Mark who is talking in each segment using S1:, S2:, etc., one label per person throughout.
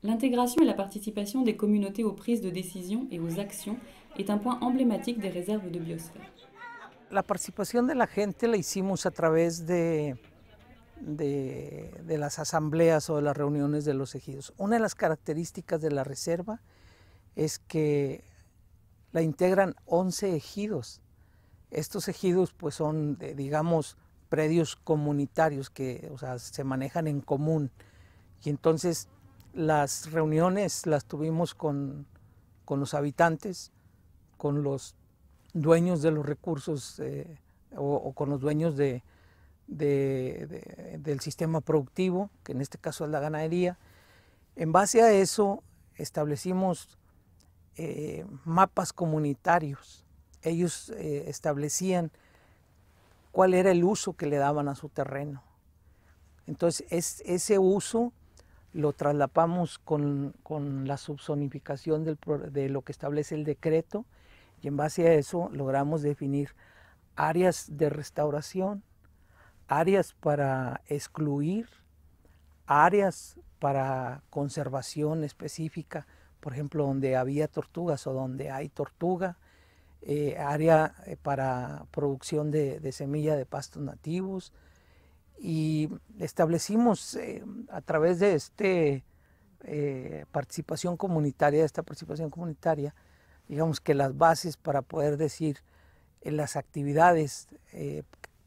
S1: La integración y la participación de des communautés aux prises de y et las acciones es un emblemático de des réserves de Biosfera.
S2: La participación de la gente la hicimos a través de, las asambleas o de las reuniones de los ejidos. Una de las características de la reserva es que la integran 11 ejidos. Estos ejidos pues son, digamos, predios comunitarios que se manejan en común. Y entonces las reuniones las tuvimos con, con los habitantes, con los dueños de los recursos eh, o, con los dueños de, del sistema productivo, que en este caso es la ganadería. En base a eso establecimos eh, mapas comunitarios. Ellos eh, establecían cuál era el uso que le daban a su terreno. Entonces, ese uso lo traslapamos con, la subsonificación de lo que establece el decreto y en base a eso logramos definir áreas de restauración, áreas para excluir, áreas para conservación específica, por ejemplo, donde había tortugas o donde hay tortuga, eh, área eh, para producción de, semilla de pastos nativos y establecimos eh, a través de este eh, participación comunitaria, esta participación comunitaria, digamos que las bases para poder decir eh, las actividades eh,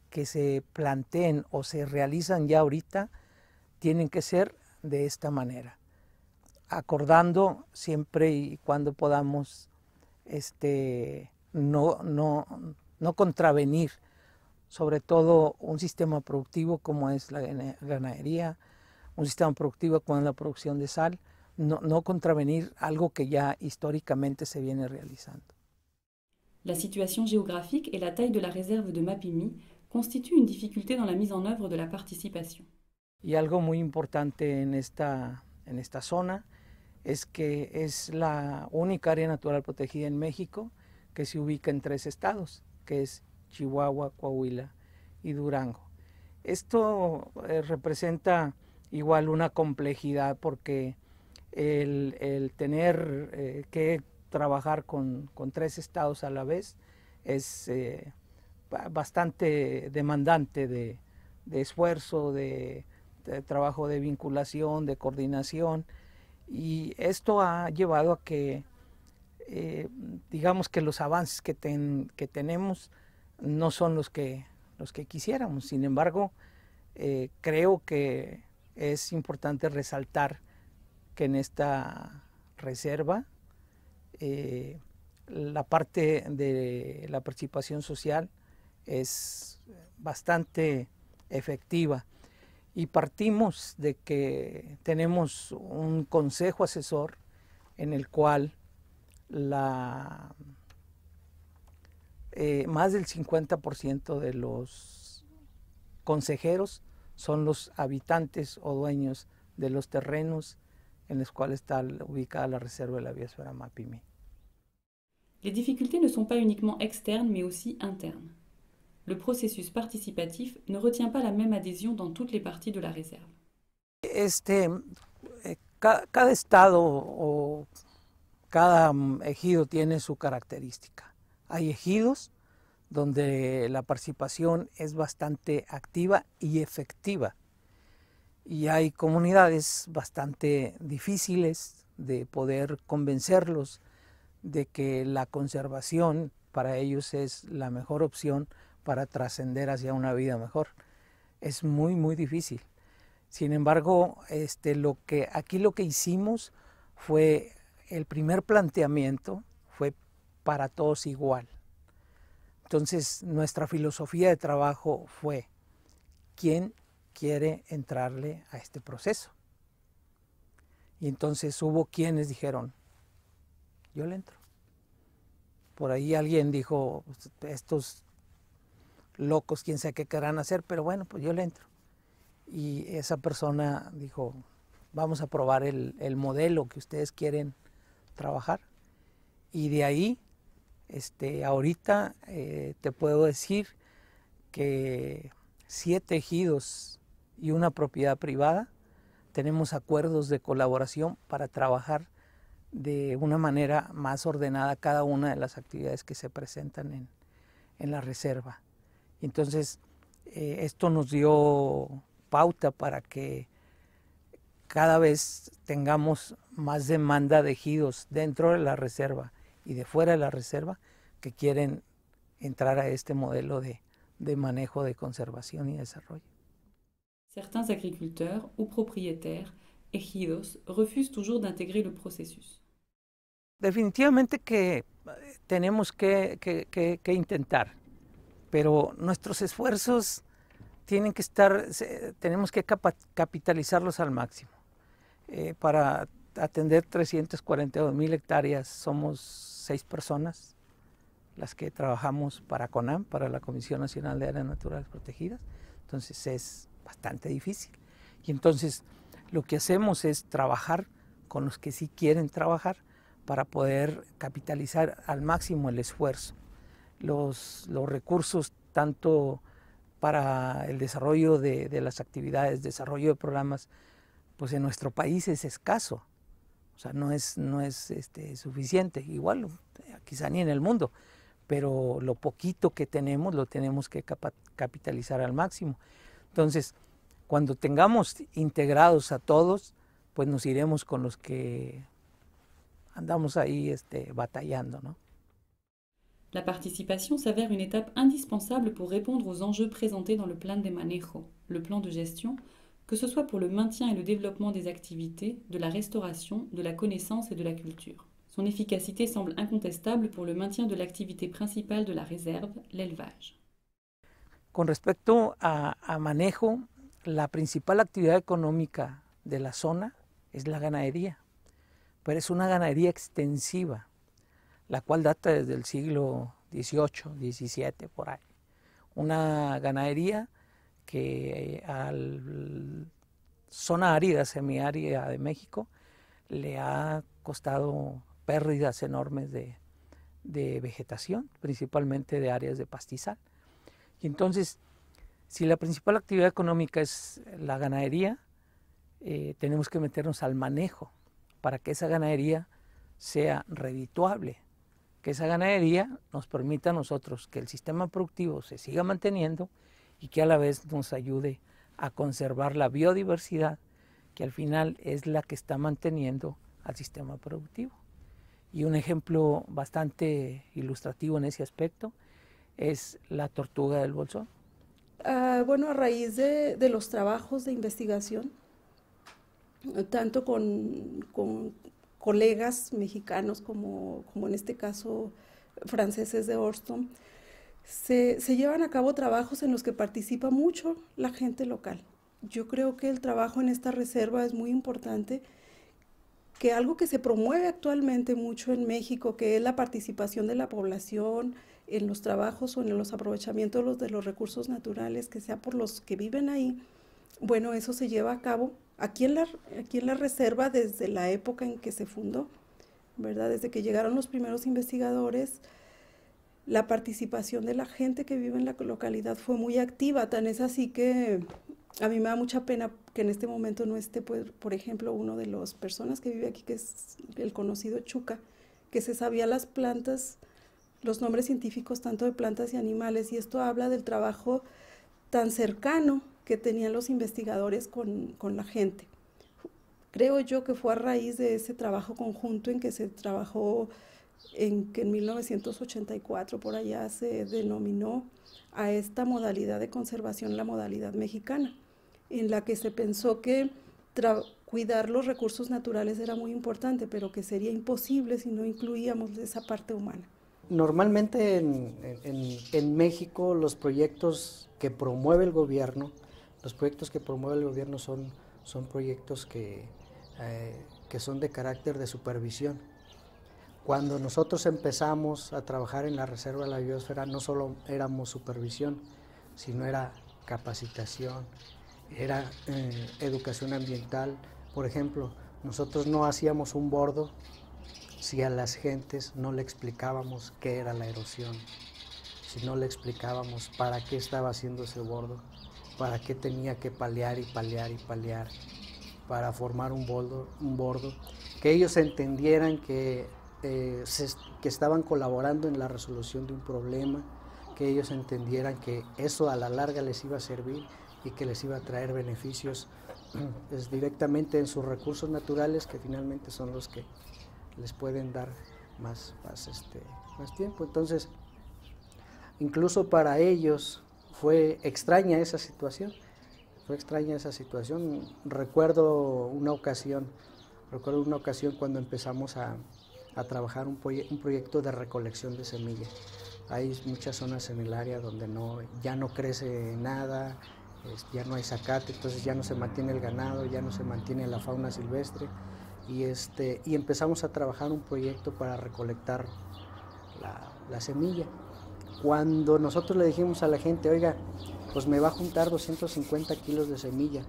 S2: que se planteen o se realizan ya ahorita tienen que ser de esta manera, acordando siempre y cuando podamos este, no, no contravenir sobre todo un sistema productivo como es la ganadería, un sistema productivo con la producción de sal, no, contravenir algo que ya históricamente se viene realizando.
S1: La situación geográfica y la talla de la reserva de Mapimi constituyen una dificultad en la mise en œuvre de la participación.
S2: Y algo muy importante en esta, en esta zona es que es la única área natural protegida en México que se ubica en tres estados, que es Chihuahua, Coahuila y Durango. Esto eh, representa igual una complejidad porque el, tener eh, que trabajar con, tres estados a la vez es eh, bastante demandante de, esfuerzo, de, trabajo de vinculación, de coordinación. Y esto ha llevado a que, eh, digamos que los avances que, que tenemos no son los que, los que quisiéramos. Sin embargo, creo que es importante resaltar que en esta reserva eh, la parte de la participación social es bastante efectiva y partimos de que tenemos un consejo asesor en el cual la, eh, más del 50% de los consejeros son los habitantes o dueños de los terrenos en los cuales está ubicada la reserva de la biosfera Mapimi.
S1: Las dificultades no son pas uniquement externas, mais aussi internes. El processus participatif ne retient la misma adhesión en todas las partes de la Reserva.
S2: Este, eh, cada, cada estado o cada mm, ejido tiene su característica. Hay ejidos donde la participación es bastante activa y efectiva. Y hay comunidades bastante difíciles de poder convencerlos de que la conservación para ellos es la mejor opción para trascender hacia una vida mejor. Es muy, muy difícil. Sin embargo, este, lo que, aquí lo que hicimos fue el primer planteamiento fue para todos igual. Entonces nuestra filosofía de trabajo fue, ¿quién quiere entrarle a este proceso? Y entonces hubo quienes dijeron, yo le entro. Por ahí alguien dijo, estos locos, quién sabe qué querrán hacer, pero bueno, pues yo le entro. Y esa persona dijo, vamos a probar el, el modelo que ustedes quieren trabajar. Y de ahí este, ahorita eh, te puedo decir que siete ejidos y una propiedad privada tenemos acuerdos de colaboración para trabajar de una manera más ordenada cada una de las actividades que se presentan en, la reserva. Entonces, eh, esto nos dio pauta para que cada vez tengamos más demanda de ejidos dentro de la reserva y de fuera de la reserva que quieren entrar a este modelo de, de manejo de conservación y desarrollo.
S1: Certains agriculteurs ou propriétaires, ejidos, refusent toujours d'intégrer le
S2: processus. Definitivamente que eh, tenemos que, que, que, intentar, pero nuestros esfuerzos tienen que estar, tenemos que capitalizarlos al máximo. Eh, para atender 342 mil hectáreas. Somos seis personas las que trabajamos para CONAM, para la Comisión Nacional de Áreas Naturales Protegidas. Entonces es bastante difícil. Y entonces lo que hacemos es trabajar con los que sí quieren trabajar para poder capitalizar al máximo el esfuerzo. Los, los recursos tanto para el desarrollo de, las actividades, desarrollo de programas, pues en nuestro país es escaso sea, no es, no es este, suficiente, igual, quizá ni en el mundo, pero lo poquito que tenemos lo tenemos que capitalizar al máximo. Entonces, cuando tengamos integrados a todos, pues nos iremos con los que andamos ahí este, batallando, ¿no?
S1: La se s'avère una etapa indispensable para responder a los enjeux presentados en el plan de manejo, El plan de gestión, que ce soit pour le maintien et le développement des activités, de la restauration, de la connaissance et de la culture. Son efficacité semble incontestable pour le maintien de l'activité principale de la réserve, l'élevage.
S2: Con respecto a, manejo, la principal actividad económica de la zona es la ganadería, pero es una ganadería extensiva, la cual data desde el siglo XVIII, XVII, por ahí. Una ganadería que eh, a zona árida, semiárida de México, le ha costado pérdidas enormes de, vegetación, principalmente de áreas de pastizal. Y entonces, si la principal actividad económica es la ganadería, eh, tenemos que meternos al manejo para que esa ganadería sea redituable, que esa ganadería nos permita a nosotros que el sistema productivo se siga manteniendo y que a la vez nos ayude a conservar la biodiversidad, que al final es la que está manteniendo al sistema productivo. Y un ejemplo bastante ilustrativo en ese aspecto es la tortuga del bolsón.
S3: Ah, bueno, a raíz de, de, los trabajos de investigación, tanto con, con colegas mexicanos como, como, en este caso franceses de Orston, se, llevan a cabo trabajos en los que participa mucho la gente local. Yo creo que el trabajo en esta reserva es muy importante, que algo que se promueve actualmente mucho en México, que es la participación de la población en los trabajos o en los aprovechamientos de los, recursos naturales, que sea por los que viven ahí, bueno, eso se lleva a cabo aquí en la, aquí en la reserva desde la época en que se fundó, ¿verdad? Desde que llegaron los primeros investigadores, la participación de la gente que vive en la localidad fue muy activa, tan es así que a mí me da mucha pena que en este momento no esté, pues, por, ejemplo, uno de las personas que vive aquí, que es el conocido Chuca, que se sabía las plantas, los nombres científicos tanto de plantas y animales, y esto habla del trabajo tan cercano que tenían los investigadores con, con la gente. Creo yo que fue a raíz de ese trabajo conjunto en que se trabajó en que en 1984 por allá se denominó a esta modalidad de conservación la modalidad mexicana, en la que se pensó que cuidar los recursos naturales era muy importante, pero que sería imposible si no incluíamos esa parte humana.
S4: Normalmente en, México los proyectos que promueve el gobierno, los proyectos que promueve el gobierno son, proyectos eh, que son de carácter de supervisión cuando nosotros empezamos a trabajar en la Reserva de la Biosfera, no solo éramos supervisión, sino era capacitación, era eh, educación ambiental. Por ejemplo, nosotros no hacíamos un bordo si a las gentes no le explicábamos qué era la erosión, si no le explicábamos para qué estaba haciendo ese bordo, para qué tenía que palear y palear y palear para formar un bordo, un bordo que ellos entendieran que eh, que estaban colaborando en la resolución de un problema, que ellos entendieran que eso a la larga les iba a servir y que les iba a traer beneficios directamente en sus recursos naturales que finalmente son los que les pueden dar más, más, este, más tiempo. Entonces, incluso para ellos fue extraña esa situación, fue extraña esa situación. Recuerdo una ocasión, recuerdo una ocasión cuando empezamos a, a trabajar un, un proyecto de recolección de semillas. Hay muchas zonas en el área donde no, ya no crece nada, ya no hay zacate, entonces ya no se mantiene el ganado, ya no se mantiene la fauna silvestre. Y, este, y empezamos a trabajar un proyecto para recolectar la, la semilla. Cuando nosotros le dijimos a la gente, oiga, pues me va a juntar 250 kilos de semilla,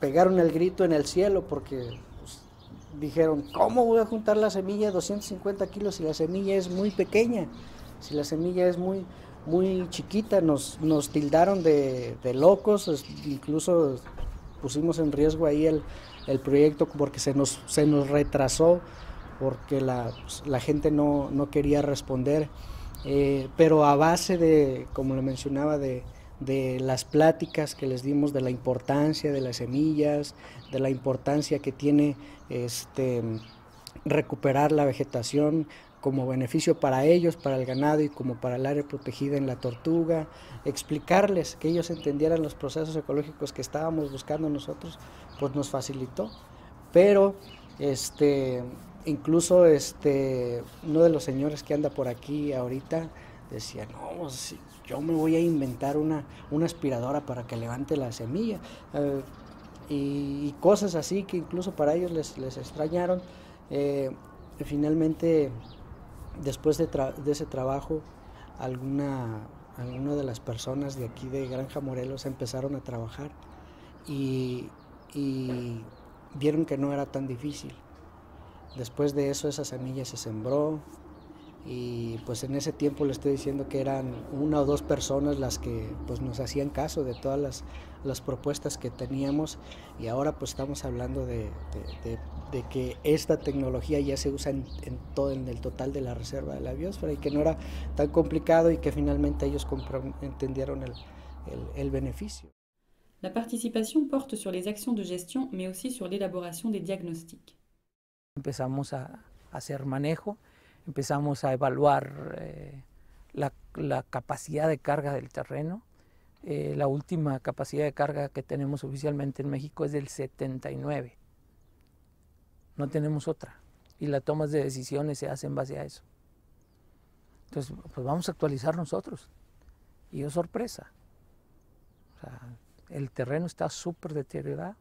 S4: pegaron el grito en el cielo porque dijeron, ¿cómo voy a juntar la semilla 250 kilos si la semilla es muy pequeña? Si la semilla es muy, muy chiquita, nos, nos tildaron de, locos, incluso pusimos en riesgo ahí el, el, proyecto porque se nos, se nos retrasó, porque la, pues, gente no, no, quería responder, eh, pero a base de, como le mencionaba, de, de las pláticas que les dimos de la importancia de las semillas, de la importancia que tiene este, recuperar la vegetación como beneficio para ellos, para el ganado y como para el área protegida en la tortuga, explicarles que ellos entendieran los procesos ecológicos que estábamos buscando nosotros, pues nos facilitó. Pero este incluso este uno de los señores que anda por aquí ahorita decía, "No, sí, yo me voy a inventar una, aspiradora para que levante la semilla. Eh, y, cosas así que incluso para ellos les, extrañaron. Eh, finalmente, después de, ese trabajo, alguna, alguna de las personas de aquí de Granja Morelos empezaron a trabajar y, y vieron que no era tan difícil. Después de eso esa semilla se sembró, y pues en ese tiempo le estoy diciendo que eran una o dos personas las que pues, nos hacían caso de todas las, propuestas que teníamos y ahora pues estamos hablando de, que esta tecnología ya se usa en, todo en el total de la reserva de la biosfera y que no era tan complicado y que finalmente ellos entendieron el, beneficio.
S1: La participación porte sobre las acciones de gestión pero mais aussi sur elaboración de diagnósticos.
S2: Empezamos a hacer manejo empezamos a evaluar eh, la, capacidad de carga del terreno. Eh, la última capacidad de carga que tenemos oficialmente en México es del 79. No tenemos otra. Y las tomas de decisiones se hacen en base a eso. Entonces, pues vamos a actualizar nosotros. Y yo sorpresa. el terreno está súper deteriorado.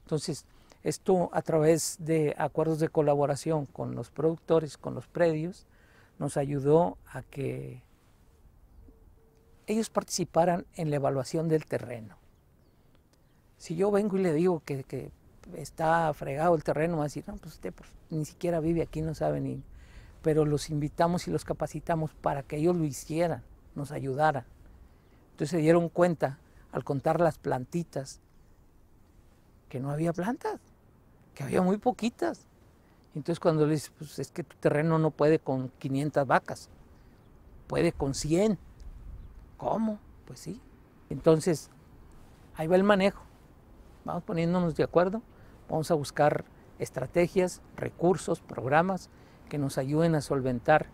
S2: Entonces, esto a través de acuerdos de colaboración con los productores, con los predios, nos ayudó a que ellos participaran en la evaluación del terreno. Si yo vengo y le digo que, está fregado el terreno, va a decir, no, pues usted pues, ni siquiera vive aquí, no sabe ni... Pero los invitamos y los capacitamos para que ellos lo hicieran, nos ayudaran. Entonces se dieron cuenta al contar las plantitas que no había plantas que había muy poquitas. Entonces cuando le dices, pues es que tu terreno no puede con 500 vacas, puede con 100. ¿Cómo? Pues sí. Entonces, ahí va el manejo. Vamos poniéndonos de acuerdo, vamos a buscar estrategias, recursos, programas que nos ayuden a solventar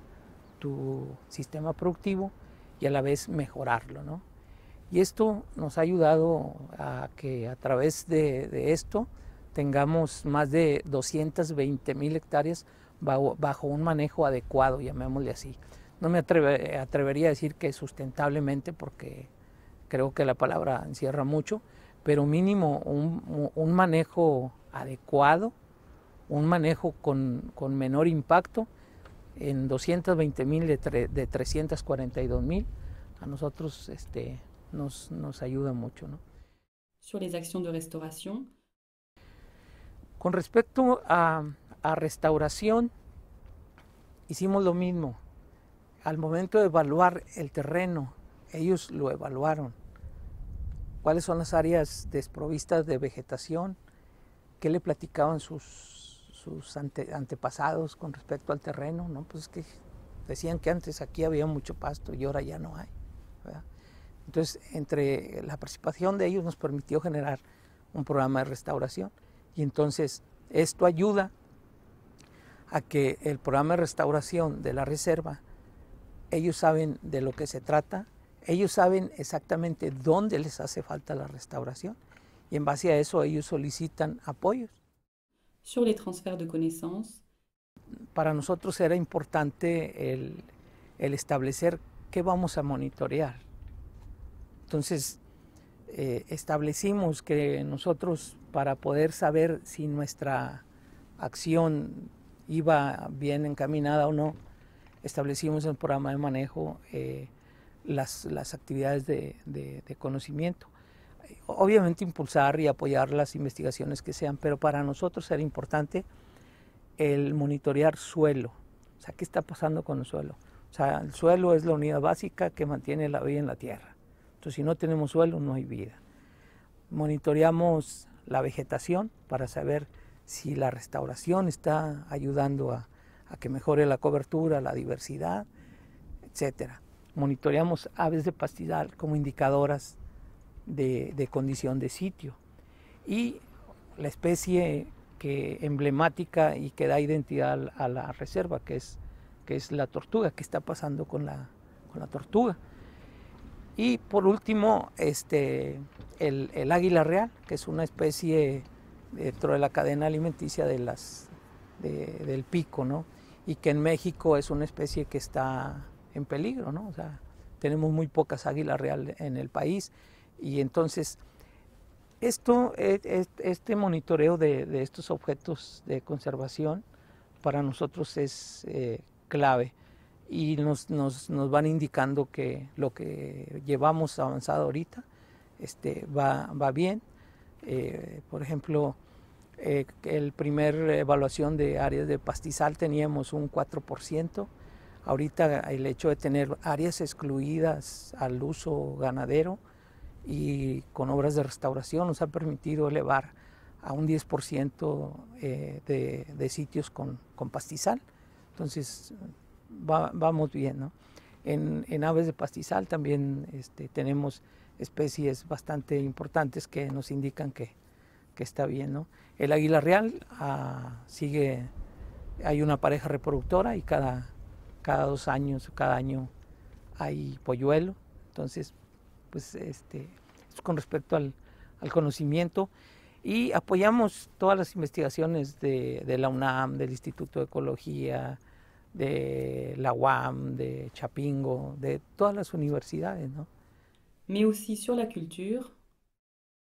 S2: tu sistema productivo y a la vez mejorarlo. ¿no? Y esto nos ha ayudado a que a través de, de esto tengamos más de 220 mil hectáreas bajo, un manejo adecuado, llamémosle así. No me atrevería a decir que sustentablemente porque creo que la palabra encierra mucho, pero mínimo un, manejo adecuado, un manejo con, con menor impacto en 220 mil de, de, 342 mil, a nosotros este, nos, nos ayuda mucho. ¿no?
S1: sobre las de restauración,
S2: con respecto a, restauración, hicimos lo mismo. Al momento de evaluar el terreno, ellos lo evaluaron. ¿Cuáles son las áreas desprovistas de vegetación? ¿Qué le platicaban sus, antepasados con respecto al terreno? ¿no? Pues que decían que antes aquí había mucho pasto y ahora ya no hay. Entonces, entre la participación de ellos nos permitió generar un programa de restauración. Y entonces esto ayuda a que el programa de restauración de la reserva, ellos saben de lo que se trata, ellos saben exactamente dónde les hace falta la restauración y en base a eso ellos solicitan apoyos. Sur les de connaissances. Para nosotros era importante el, el establecer qué vamos a monitorear. Entonces, eh, establecimos que nosotros para poder saber si nuestra acción iba bien encaminada o no, establecimos en el programa de manejo eh, las, actividades de, conocimiento. Obviamente impulsar y apoyar las investigaciones que sean, pero para nosotros era importante el monitorear suelo. O sea, ¿qué está pasando con el suelo? O sea, el suelo es la unidad básica que mantiene la vida en la tierra. Entonces, si no tenemos suelo, no hay vida. Monitoreamos la vegetación para saber si la restauración está ayudando a, que mejore la cobertura, la diversidad, etc. Monitoreamos aves de pastizal como indicadoras de, condición de sitio. Y la especie que emblemática y que da identidad a la reserva, que es, que es la tortuga, que está pasando con con la tortuga. Y por último, este, el, águila real, que es una especie dentro de la cadena alimenticia de las, del pico, ¿no? Y que en México es una especie que está en peligro, ¿no? O sea, tenemos muy pocas águilas reales en el país. Y entonces, esto, e, e, este monitoreo de, estos objetos de conservación para nosotros es eh, clave y nos, nos, nos, van indicando que lo que llevamos avanzado ahorita este, va, va bien. Eh, por ejemplo, eh, el primer evaluación de áreas de pastizal teníamos un 4%. Ahorita el hecho de tener áreas excluidas al uso ganadero y con obras de restauración nos ha permitido elevar a un 10% eh, de, de, sitios con, con pastizal. Entonces, va, vamos bien. ¿no? En, en, aves de pastizal también este, tenemos especies bastante importantes que nos indican que, que está bien. ¿no? El águila real ah, sigue, hay una pareja reproductora y cada, cada dos años o cada año hay polluelo. Entonces, pues este, con respecto al, al, conocimiento. Y apoyamos todas las investigaciones de, de la UNAM, del Instituto de Ecología, de la UAM, de Chapingo, de todas las universidades, ¿no? Mais aussi sur la cultura?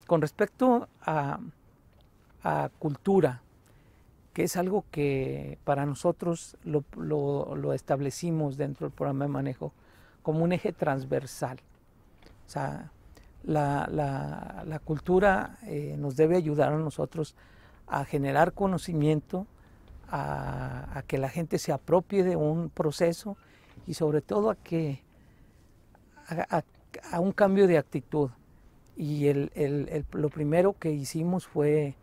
S2: Con respecto a, cultura, que es algo que para nosotros lo, establecimos dentro del programa de manejo como un eje transversal. O sea, la, cultura eh, nos debe ayudar a nosotros a generar conocimiento, a, que la gente se apropie de un proceso y sobre todo a que a, un cambio de actitud. Y lo primero que hicimos fue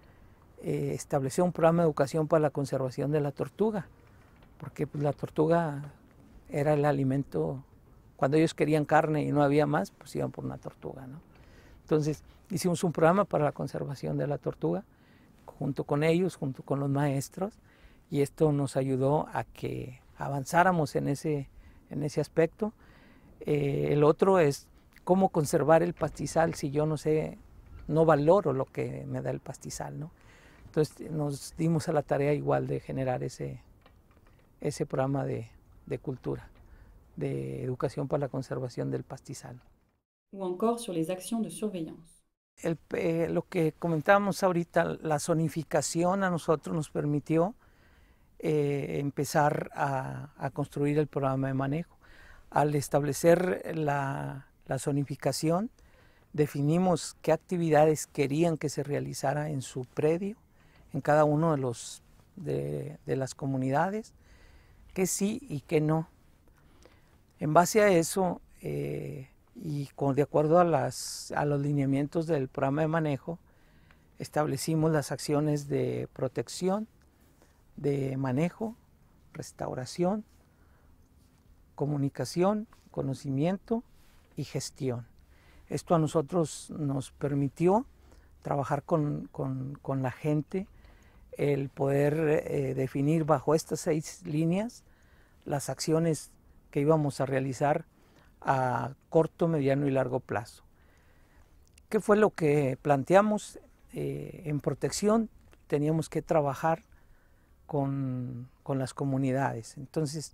S2: eh, establecer un programa de educación para la conservación de la tortuga, porque pues, la tortuga era el alimento, cuando ellos querían carne y no había más, pues iban por una tortuga. Entonces hicimos un programa para la conservación de la tortuga, junto con ellos, junto con los maestros, y esto nos ayudó a que avanzáramos en ese, en ese aspecto. Eh, el otro es cómo conservar el pastizal si yo no sé, no valoro lo que me da el pastizal, ¿no? Entonces nos dimos a la tarea igual de generar ese, ese programa de, de cultura, de educación para la conservación del pastizal.
S1: O encore sur las acciones de surveillance.
S2: Eh, lo que comentábamos ahorita, la zonificación a nosotros nos permitió eh, empezar a, construir el programa de manejo. Al establecer la, zonificación, definimos qué actividades querían que se realizara en su predio, en cada uno de, los, de, las comunidades, qué sí y qué no. En base a eso eh, y con, de acuerdo a, las, a los lineamientos del programa de manejo, establecimos las acciones de protección, de manejo, restauración, comunicación, conocimiento y gestión. Esto a nosotros nos permitió trabajar con, la gente, el poder eh, definir bajo estas seis líneas las acciones que íbamos a realizar a corto, mediano y largo plazo. ¿Qué fue lo que planteamos? Eh, en protección teníamos que trabajar con, las comunidades. Entonces,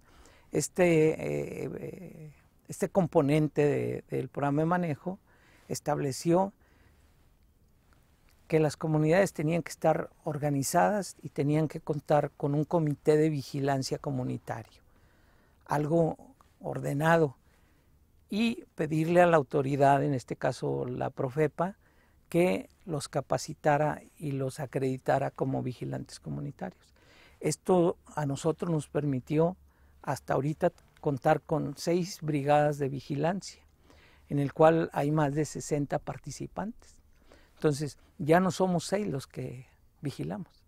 S2: este, eh, este componente del programa de manejo estableció que las comunidades tenían que estar organizadas y tenían que contar con un comité de vigilancia comunitario, algo ordenado, y pedirle a la autoridad, en este caso la Profepa, que los capacitara y los acreditara como vigilantes comunitarios. Esto a nosotros nos permitió hasta ahorita contar con seis brigadas de vigilancia, en el cual hay más de 60 participantes. Entonces, ya no somos seis los que vigilamos,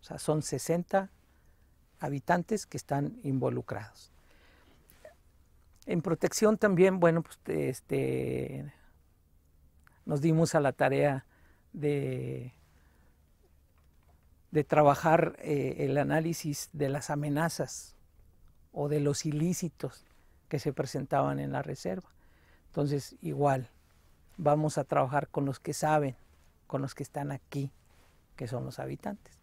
S2: o sea, son 60 habitantes que están involucrados. En protección también, bueno, pues este, nos dimos a la tarea de de trabajar eh, el análisis de las amenazas o de los ilícitos que se presentaban en la reserva. Entonces, igual, vamos a trabajar con los que saben, con los que están aquí, que son los habitantes.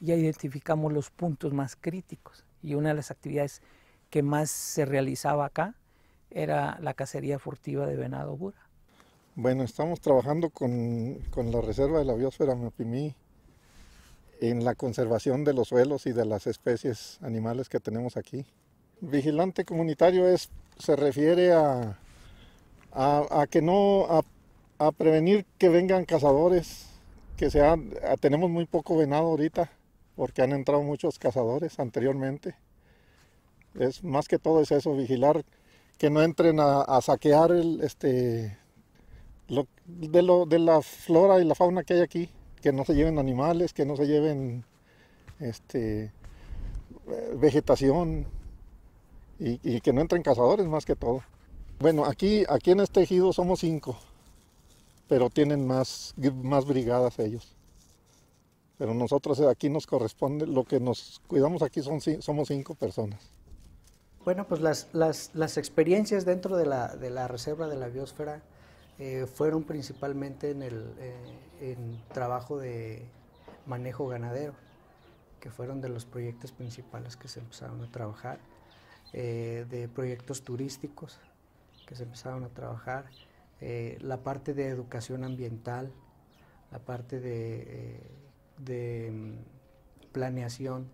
S2: Ya identificamos los puntos más críticos y una de las actividades que más se realizaba acá era la cacería furtiva de venado bura.
S5: Bueno, estamos trabajando con, con la reserva de la biosfera Mapimí en la conservación de los suelos y de las especies animales que tenemos aquí. Vigilante comunitario es, se refiere a, a, que no, a, prevenir que vengan cazadores, que sea, tenemos muy poco venado ahorita, porque han entrado muchos cazadores anteriormente. Es, más que todo es eso, vigilar que no entren a, saquear el, este, lo, de, lo, de la flora y la fauna que hay aquí que no se lleven animales, que no se lleven este, vegetación y, que no entren cazadores más que todo. Bueno, aquí, aquí en este ejido somos cinco, pero tienen más, más brigadas ellos. Pero nosotros eh, aquí nos corresponde, lo que nos cuidamos aquí son, somos cinco personas.
S4: Bueno, pues las, experiencias dentro de la, de la reserva de la biosfera eh, fueron principalmente en el eh, trabajo de manejo ganadero, que fueron de los proyectos principales que se empezaron a trabajar, eh, de proyectos turísticos que se empezaron a trabajar, la parte de educación ambiental, la parte de, mm, planeación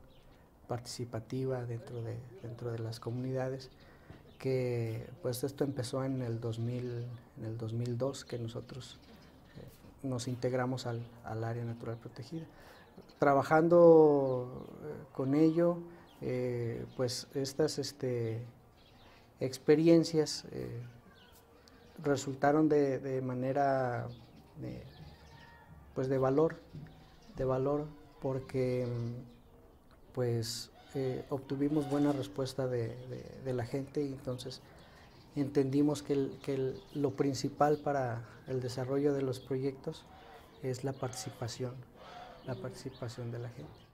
S4: participativa dentro dentro de las comunidades que pues esto empezó en el, 2000, en el 2002 que nosotros eh, nos integramos al, área natural protegida. Trabajando eh, con ello, eh, pues estas este, experiencias resultaron de, manera de, pues de valor, de valor porque pues eh, obtuvimos buena respuesta de, la gente y entonces entendimos que, lo principal para el desarrollo de los proyectos
S3: es la participación, la participación de la gente.